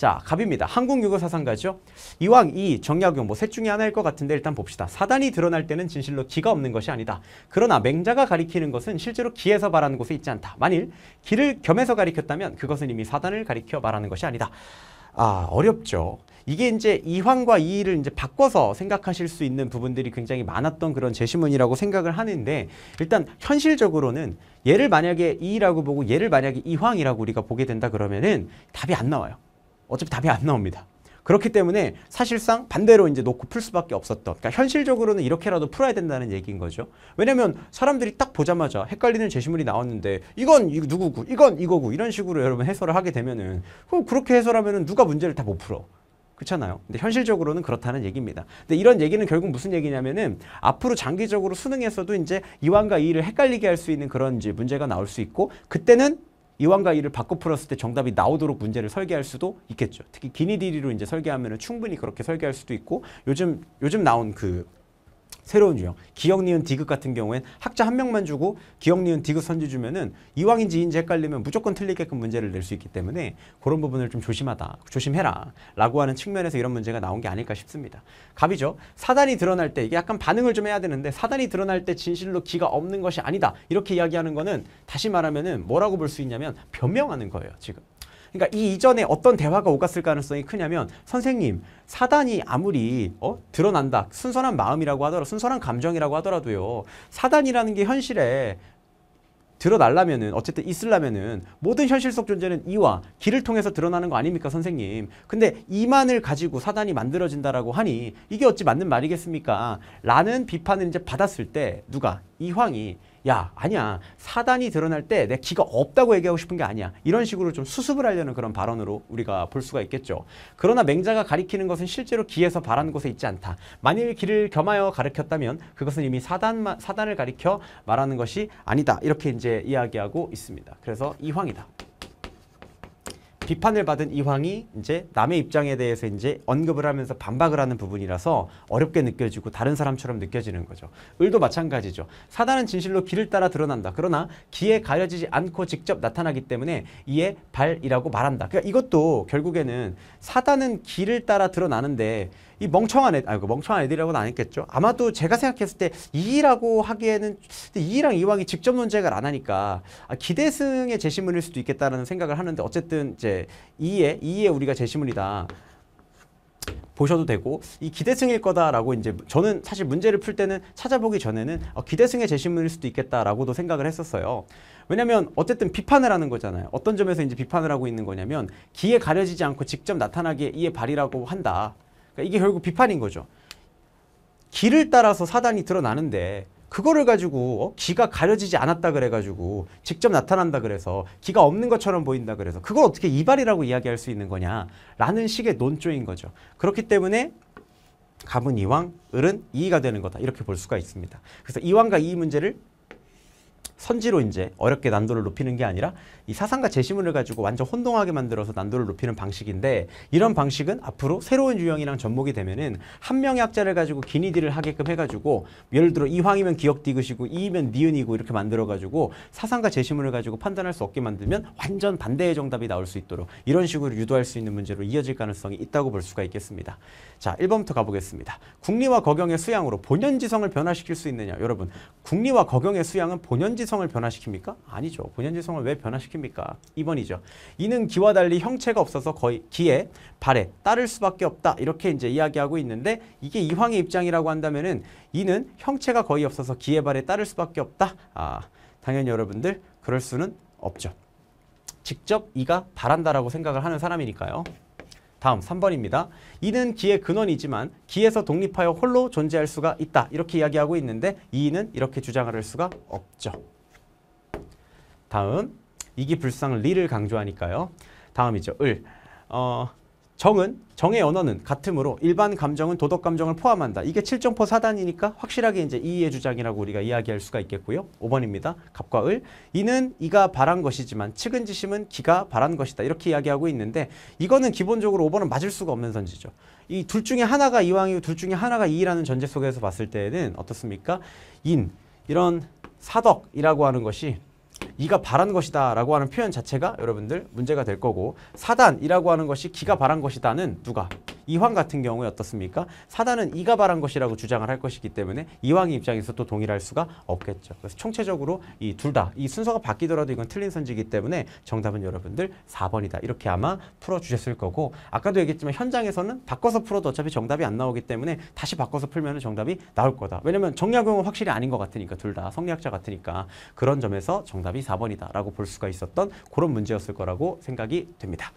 자, 갑입니다. 한국유교사상가죠. 이왕 이 정약용 뭐 셋 중에 하나일 것 같은데 일단 봅시다. 사단이 드러날 때는 진실로 기가 없는 것이 아니다. 그러나 맹자가 가리키는 것은 실제로 기에서 말하는 곳에 있지 않다. 만일 기를 겸해서 가리켰다면 그것은 이미 사단을 가리켜 말하는 것이 아니다. 아, 어렵죠. 이게 이제 이황과 이의를 이제 바꿔서 생각하실 수 있는 부분들이 굉장히 많았던 그런 제시문이라고 생각을 하는데 일단 현실적으로는 얘를 만약에 이라고 보고 얘를 만약에 이황이라고 우리가 보게 된다 그러면은 답이 안 나와요. 어차피 답이 안 나옵니다. 그렇기 때문에 사실상 반대로 이제 놓고 풀 수밖에 없었던 그러니까 현실적으로는 이렇게라도 풀어야 된다는 얘기인 거죠 왜냐면 하 사람들이 딱 보자마자 헷갈리는 제시물이 나왔는데 이건 이거 누구고 이건 이거고 이런 식으로 여러분 해설을 하게 되면은 그럼 그렇게 해설하면 누가 문제를 다 못 풀어 그렇잖아요. 근데 현실적으로는 그렇다는 얘기입니다. 근데 이런 얘기는 결국 무슨 얘기냐면은 앞으로 장기적으로 수능에서도 이제 이완과 이를 헷갈리게 할 수 있는 그런 이제 문제가 나올 수 있고 그때는 이완과 이를 바꿔 풀었을 때 정답이 나오도록 문제를 설계할 수도 있겠죠. 특히 기니디리로 이제 설계하면 충분히 그렇게 설계할 수도 있고 요즘 요즘 나온 그 새로운 유형. 기억 니은 디귿 같은 경우엔 학자 한 명만 주고 기억 니은 디귿 선지 주면은 이왕인지 인지 헷갈리면 무조건 틀리게끔 문제를 낼 수 있기 때문에 그런 부분을 좀 조심하다. 조심해라. 라고 하는 측면에서 이런 문제가 나온 게 아닐까 싶습니다. 갑이죠. 사단이 드러날 때 이게 약간 반응을 좀 해야 되는데 사단이 드러날 때 진실로 기가 없는 것이 아니다. 이렇게 이야기하는 거는 다시 말하면은 뭐라고 볼 수 있냐면 변명하는 거예요. 지금. 그러니까 이 이전에 어떤 대화가 오갔을 가능성이 크냐면 선생님 사단이 아무리 어? 드러난다 순선한 마음이라고 하더라도 순선한 감정이라고 하더라도요 사단이라는 게 현실에 드러날라면은 어쨌든 있을라면은 모든 현실 속 존재는 이와 길을 통해서 드러나는 거 아닙니까 선생님 근데 이만을 가지고 사단이 만들어진다라고 하니 이게 어찌 맞는 말이겠습니까 라는 비판을 이제 받았을 때 누가 이황이 야 아니야 사단이 드러날 때 내 기가 없다고 얘기하고 싶은 게 아니야 이런 식으로 좀 수습을 하려는 그런 발언으로 우리가 볼 수가 있겠죠 그러나 맹자가 가리키는 것은 실제로 기에서 바라는 곳에 있지 않다 만일 기를 겸하여 가리켰다면 그것은 이미 사단, 사단을 가리켜 말하는 것이 아니다 이렇게 이제 이야기하고 있습니다 그래서 이황이다 비판을 받은 이황이 이제 남의 입장에 대해서 이제 언급을 하면서 반박을 하는 부분이라서 어렵게 느껴지고 다른 사람처럼 느껴지는 거죠. 을도 마찬가지죠. 사단은 진실로 길을 따라 드러난다. 그러나 기에 가려지지 않고 직접 나타나기 때문에 이에 발이라고 말한다. 그러니까 이것도 결국에는 사단은 길을 따라 드러나는데 이 멍청한 애, 아이고 멍청한 애들이라고는 안 했겠죠. 아마도 제가 생각했을 때 이라고 하기에는 이랑 이왕이 직접 논쟁을 안 하니까 아, 기대승의 제시문일 수도 있겠다라는 생각을 하는데 어쨌든 이제 있 2에 2에 우리가 제시문이다. 보셔도 되고 이 기대승일 거다라고 이제 저는 사실 문제를 풀 때는 찾아보기 전에는 어, 기대승의 제시문일 수도 있겠다라고도 생각을 했었어요. 왜냐면 하 어쨌든 비판을 하는 거잖아요. 어떤 점에서 이제 비판을 하고 있는 거냐면 기에 가려지지 않고 직접 나타나기에 이에 발이라고 한다. 그러니까 이게 결국 비판인 거죠. 길을 따라서 사단이 드러나는데 그거를 가지고 어? 기가 가려지지 않았다 그래가지고 직접 나타난다 그래서 기가 없는 것처럼 보인다 그래서 그걸 어떻게 이발이라고 이야기할 수 있는 거냐라는 식의 논조인 거죠. 그렇기 때문에 갑은 이왕, 을은 이의가 되는 거다 이렇게 볼 수가 있습니다. 그래서 이왕과 이의 문제를 선지로 이제 어렵게 난도를 높이는 게 아니라 이사상가 제시문을 가지고 완전 혼동하게 만들어서 난도를 높이는 방식인데 이런 방식은 앞으로 새로운 유형이랑 접목이 되면은 한 명의 학자를 가지고 기니디를 하게끔 해가지고 예를 들어 이황이면 기역디귿이고 이이면 니은이고 이렇게 만들어가지고 사상가 제시문을 가지고 판단할 수 없게 만들면 완전 반대의 정답이 나올 수 있도록 이런 식으로 유도할 수 있는 문제로 이어질 가능성이 있다고 볼 수가 있겠습니다. 자, 1번부터 가보겠습니다. 국리와 거경의 수양으로 본연지성을 변화시킬 수 있느냐. 여러분, 국리와 거경의 수양은 본연지성 본지성을 변화시킵니까? 아니죠. 본연지성을 왜 변화시킵니까? 2번이죠. 이는 기와 달리 형체가 없어서 거의 기에 발에 따를 수밖에 없다. 이렇게 이제 이야기하고 있는데 이게 이황의 입장이라고 한다면은 이는 형체가 거의 없어서 기에 발에 따를 수밖에 없다. 아, 당연히 여러분들 그럴 수는 없죠. 직접 이가 바란다라고 생각을 하는 사람이니까요. 다음 3번입니다. 이는 기의 근원이지만 기에서 독립하여 홀로 존재할 수가 있다. 이렇게 이야기하고 있는데 이는 이렇게 주장할 수가 없죠. 다음 이기 불상 리를 강조하니까요. 다음이죠. 을. 어, 정은 정의 언어는 같으므로 일반 감정은 도덕 감정을 포함한다. 이게 7정포 사단이니까 확실하게 이제 이의 주장이라고 우리가 이야기할 수가 있겠고요. 5번입니다. 갑과 을. 이는 이가 바란 것이지만 측은지심은 기가 바란 것이다. 이렇게 이야기하고 있는데 이거는 기본적으로 5번은 맞을 수가 없는 선지죠. 이 둘 중에 하나가 이왕이고 둘 중에 하나가 이라는 전제 속에서 봤을 때는 에 어떻습니까? 인 이런 사덕이라고 하는 것이 이가 바란 것이다 라고 하는 표현 자체가 여러분들 문제가 될 거고 사단이라고 하는 것이 기가 바란 것이다는 누가 이황 같은 경우에 어떻습니까? 사단은 이가 바란 것이라고 주장을 할 것이기 때문에 이황의 입장에서 또 동일할 수가 없겠죠. 그래서 총체적으로 이 둘 다 이 순서가 바뀌더라도 이건 틀린 선지이기 때문에 정답은 여러분들 4번이다. 이렇게 아마 풀어주셨을 거고 아까도 얘기했지만 현장에서는 바꿔서 풀어도 어차피 정답이 안 나오기 때문에 다시 바꿔서 풀면 정답이 나올 거다. 왜냐면 정약용은 확실히 아닌 것 같으니까 둘 다 성리학자 같으니까 그런 점에서 정답이 4번이다라고 볼 수가 있었던 그런 문제였을 거라고 생각이 됩니다.